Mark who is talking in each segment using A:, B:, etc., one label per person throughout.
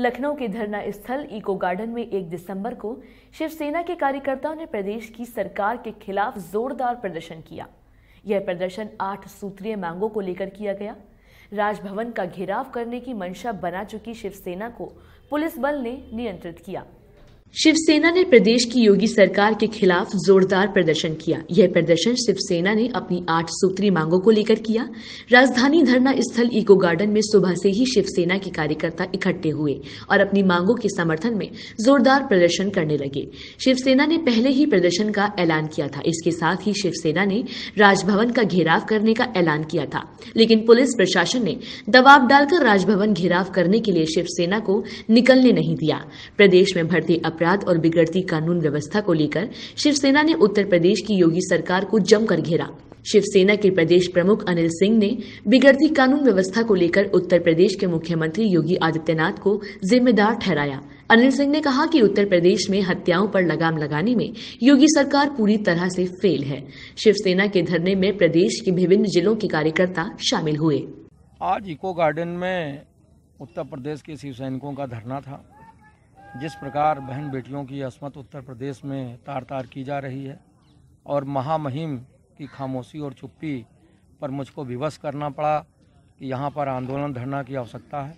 A: लखनऊ के धरना स्थल इको गार्डन में 1 दिसंबर को शिवसेना के कार्यकर्ताओं ने प्रदेश की सरकार के खिलाफ जोरदार प्रदर्शन किया यह प्रदर्शन आठ सूत्रीय मांगों को लेकर किया गया राजभवन का घेराव करने की मंशा बना चुकी शिवसेना को पुलिस बल ने नियंत्रित किया शिवसेना ने प्रदेश की योगी सरकार के खिलाफ जोरदार प्रदर्शन किया यह प्रदर्शन शिवसेना ने अपनी आठ सूत्री मांगों को लेकर किया राजधानी धरना स्थल इको गार्डन में सुबह से ही शिवसेना के कार्यकर्ता इकट्ठे हुए और अपनी मांगों के समर्थन में जोरदार प्रदर्शन करने लगे शिवसेना ने पहले ही प्रदर्शन का ऐलान किया था इसके साथ ही शिवसेना ने राजभवन का घेराव करने का ऐलान किया था लेकिन पुलिस प्रशासन ने दबाव डालकर राजभवन घेराव करने के लिए शिवसेना को निकलने नहीं दिया प्रदेश में भर्ती अपराध और बिगड़ती कानून व्यवस्था को लेकर शिवसेना ने उत्तर प्रदेश की योगी सरकार को जमकर घेरा शिवसेना के प्रदेश प्रमुख अनिल सिंह ने बिगड़ती कानून व्यवस्था को लेकर उत्तर प्रदेश के मुख्यमंत्री योगी आदित्यनाथ को जिम्मेदार ठहराया अनिल सिंह ने कहा कि उत्तर प्रदेश में हत्याओं पर लगाम लगाने में योगी सरकार पूरी तरह से फेल है शिवसेना के धरने में प्रदेश के विभिन्न जिलों के कार्यकर्ता शामिल हुए
B: आज इको गार्डन में उत्तर प्रदेश के शिव सैनिकों का धरना था जिस प्रकार बहन बेटियों की असमत उत्तर प्रदेश में तार तार की जा रही है और महामहिम की खामोशी और चुप्पी पर मुझको विवश करना पड़ा कि यहाँ पर आंदोलन धरना की आवश्यकता है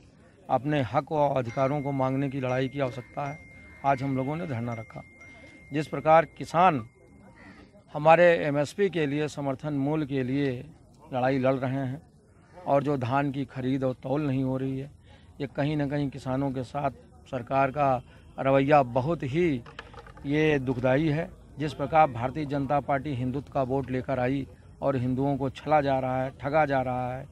B: अपने हक और अधिकारों को मांगने की लड़ाई की आवश्यकता है आज हम लोगों ने धरना रखा जिस प्रकार किसान हमारे एमएसपी के लिए समर्थन मूल्य के लिए लड़ाई लड़ रहे हैं और जो धान की खरीद और तौल नहीं हो रही है ये कहीं ना कहीं किसानों के साथ सरकार का रवैया बहुत ही ये दुखदाई है जिस प्रकार भारतीय जनता पार्टी हिंदुत्व का वोट लेकर आई और हिंदुओं को छला जा रहा है ठगा जा रहा है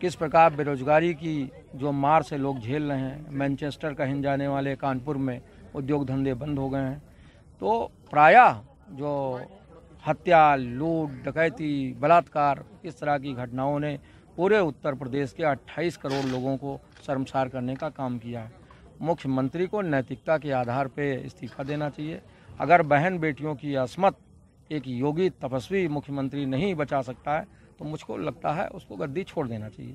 B: किस प्रकार बेरोजगारी की जो मार से लोग झेल रहे हैं मैनचेस्टर कहीं जाने वाले कानपुर में उद्योग धंधे बंद हो गए हैं तो प्रायः जो हत्या लूट डकैती बलात्कार इस तरह की घटनाओं ने पूरे उत्तर प्रदेश के 28 करोड़ लोगों को शर्मसार करने का काम किया है मुख्यमंत्री को नैतिकता के आधार पर इस्तीफा देना चाहिए अगर बहन बेटियों की असमत एक योगी तपस्वी मुख्यमंत्री नहीं बचा सकता है तो मुझको लगता है उसको गद्दी छोड़ देना चाहिए